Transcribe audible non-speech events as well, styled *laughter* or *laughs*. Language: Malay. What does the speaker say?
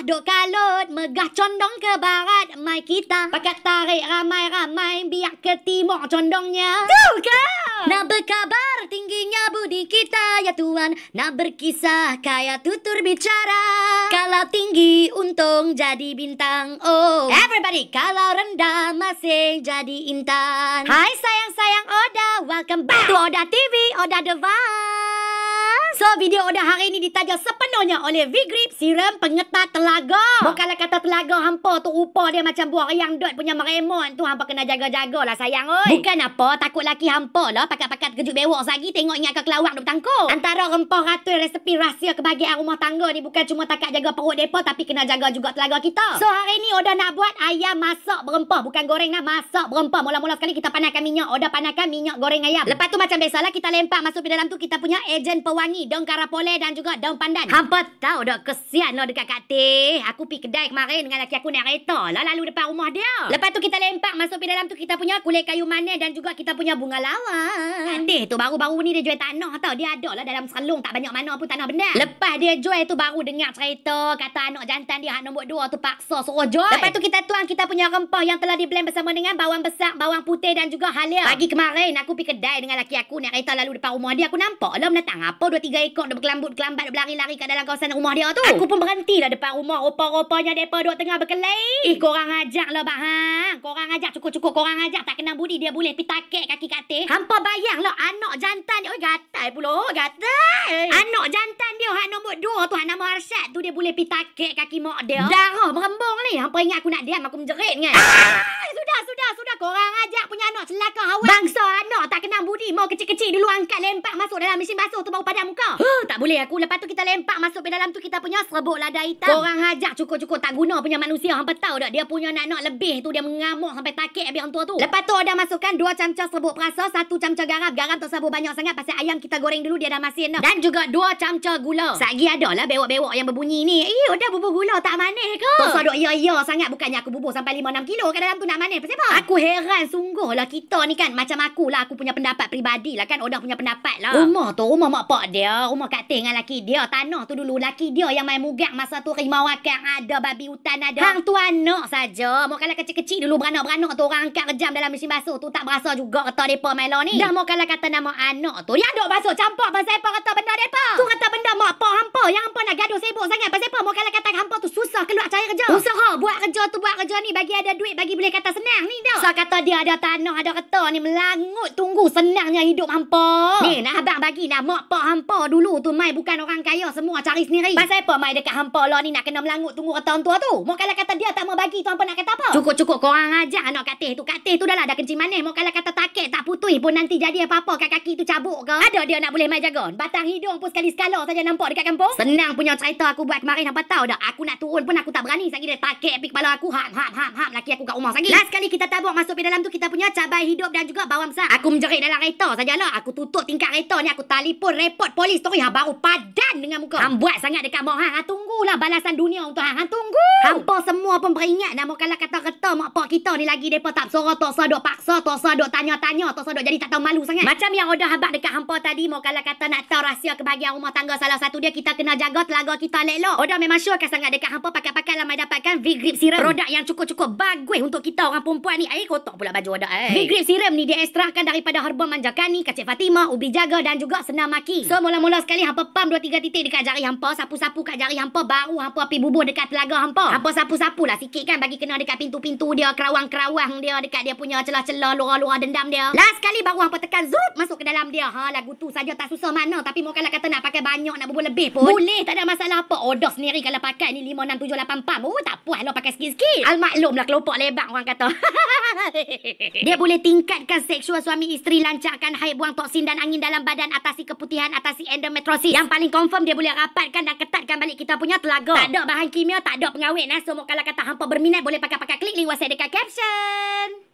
Mewah dok kalut Megah condong ke barat Mai kita Pakat tarik ramai-ramai biak ke timur condongnya Tuh ke? Nak berkabar tingginya budi kita ya tuan Nak berkisah kaya tutur bicara Kalau tinggi untung jadi bintang oh Everybody Kalau rendah masih jadi intan Hai sayang-sayang Oda Welcome back to Oda TV Oda Divine So video order hari ni ditaja sepenuhnya oleh V-Grip Serum Pengetat Telaga. Bukanlah kata telaga hampa tu rupa dia macam buah yang dot punya meremon tu hampa kena jaga-jaga lah sayang oi. Bukan apa takut laki hampa lah pakat-pakat kejut bewok sagi tengok ingat kau kelawak duk tangkuk. Antara rempah ratu resepi rahsia kebahagiaan rumah tangga ni bukan cuma takat jaga perut depa tapi kena jaga juga telaga kita. So hari ni order nak buat ayam masak berempah bukan goreng nak masak berempah. Mula-mula sekali kita panaskan minyak. Order panaskan minyak goreng ayam. Lepas tu macam biasalah kita lempak masuk ke dalam tu kita punya ejen pewangi daun karapole dan juga daun pandan. Hampa tahu dah kesian lah dekat Kak Teh. Aku pergi kedai kemarin dengan laki aku naik kereta lah lalu depan rumah dia. Lepas tu kita lempak masuk pergi dalam tu kita punya kulit kayu manis dan juga kita punya bunga lawa. Kak Teh tu baru-baru ni dia jual tanah tau. Dia ada lah dalam selung tak banyak mana pun tanah benda. Lepas dia jual tu baru dengar cerita kata anak jantan dia hak nombor dua tu paksa suruh jual. Lepas tu kita tuang kita punya rempah yang telah diblend bersama dengan bawang besar, bawang putih dan juga halia. Pagi kemarin aku pergi kedai dengan laki aku naik kereta lalu depan rumah dia aku nampak lah menatang apa dua tiga sebelah ekor dia berkelambut kelambat berlari-lari kat dalam kawasan rumah dia tu. Aku pun berhenti lah depan rumah. Rupa-rupanya depa dua tengah berkelahi. Eh korang ajak lah bahang. hang. Korang ajak cukup-cukup korang ajak tak kena budi dia boleh pi takik kaki katil. Hampa bayang lah anak jantan dia. Oi gatal pula. Gatal. Anak jantan dia hak nombor dua tu hak nama Arsyad tu dia boleh pi takik kaki mak dia. Darah merembung ni. Hampa ingat aku nak diam aku menjerit kan. Ah! Sudah sudah sudah korang ajak punya anak celaka awak. Bangsa mau kecil-kecil dulu angkat lempak masuk dalam mesin basuh tu baru padam muka. Huh, ha? tak boleh aku. Lepas tu kita lempak masuk ke dalam tu kita punya serbuk lada hitam. Orang ajak cukup-cukup tak guna punya manusia. Hampa tahu tak dia punya nak-nak lebih tu dia mengamuk sampai takik habis orang tua tu. Lepas tu ada masukkan dua camca serbuk perasa, satu camca garam. Garam tu serbuk banyak sangat pasal ayam kita goreng dulu dia dah masin dah. Dan juga dua camca gula. Sagi ada lah bewok-bewok yang berbunyi ni. Eh, ada bubur gula tak manis ke? Tosok dok ya-ya sangat bukannya aku bubur sampai 5-6 kilo ke dalam tu nak manis. Pasal apa? Aku heran sungguh lah kita ni kan. Macam akulah aku punya pendapat peribadi lah kan Orang punya pendapat lah Rumah tu rumah mak pak dia Rumah kat dengan laki dia Tanah tu dulu laki dia yang main mugak Masa tu rimau akan ada babi hutan ada Hang tu anak saja Mau kalah kecil-kecil dulu beranak-beranak tu Orang angkat rejam dalam mesin basuh tu Tak berasa juga kata mereka main ni Dah mau kalah kata nama anak tu Dia ya, ada basuh campur pasal apa kata benda mereka Tu kata benda mak pak hampa Yang hampa nak gaduh sibuk sangat Pasal apa mau kalah kata hampa tu susah keluar cari kerja Usaha buat kerja tu buat kerja ni Bagi ada duit bagi boleh kata senang ni dah So kata dia ada tanah ada kereta ni Melangut tunggu senang Abangnya hidup hampa. Ni, nak abang bagi nak mak pak hampa dulu tu mai bukan orang kaya semua cari sendiri. Pasal apa mai dekat hampa lah ni nak kena melangut tunggu kata orang tua tu? Mak kalau kata dia tak mau bagi tu hampa nak kata apa? Cukup-cukup kau orang ajar anak katih tu. Katih tu dah lah dah kencing manis. Mak kalau kata takik tak putui pun nanti jadi apa-apa kat kaki tu cabuk ke? Ada dia nak boleh mai jaga. Batang hidung pun sekali sekala saja nampak dekat kampung. Senang punya cerita aku buat kemarin hampa tahu dah. Aku nak turun pun aku tak berani sagi dia takik pi kepala aku. Ham ham ham ham laki aku kat rumah sagi. Last kali kita tabuk masuk pi dalam tu kita punya cabai hidup dan juga bawang besar. Aku menjerit dalam reti kereta saja lah. Aku tutup tingkat kereta ni. Aku telefon report polis. Tunggu, hang baru padan dengan muka. Hang buat sangat dekat mak. Hang, hang tunggulah balasan dunia untuk hang. Hang tunggu. Hampa semua pun beringat. Namun kalau kata kereta mak pak kita ni lagi. Mereka tak suruh. Tak usah duk paksa. Tak usah duk tanya-tanya. Tak usah duk jadi tak tahu malu sangat. Macam yang order habak dekat hampa tadi. Mau kalau kata nak tahu rahsia kebahagiaan rumah tangga salah satu dia. Kita kena jaga telaga kita lelok. Order memang syurkan sangat dekat hampa. Pakai-pakai lama dapatkan V-Grip Serum. Produk yang cukup-cukup bagus untuk kita orang perempuan ni. Air eh, kotak pula baju order. Eh. V-Grip Serum ni dia ekstrakan daripada herba manja kan ni Kacik Fatimah ubi jaga dan juga senam maki. So mula-mula sekali hampa pam 2 3 titik dekat jari hampa, sapu-sapu kat jari hampa baru hampa api bubuh dekat telaga hampa. Hampa sapu-sapu lah sikit kan bagi kena dekat pintu-pintu dia, kerawang-kerawang dia dekat dia punya celah-celah luar-luar dendam dia. Last sekali baru hampa tekan zup masuk ke dalam dia. Ha lagu tu saja tak susah mana tapi mau kalau kata nak pakai banyak nak bubuh lebih pun boleh tak ada masalah apa. Order sendiri kalau pakai ni 5 6 7 8 pam. Oh tak puas lah pakai sikit-sikit. Almaklumlah kelopak lebak orang kata. *laughs* dia boleh tingkatkan seksual suami isteri lancar rancakkan haid buang toksin dan angin dalam badan atasi keputihan atasi endometrosis. Yang paling confirm dia boleh rapatkan dan ketatkan balik kita punya telaga. Tak ada bahan kimia, tak ada pengawet. Nah, semua kalau kata hampa berminat boleh pakai-pakai klik link WhatsApp dekat caption.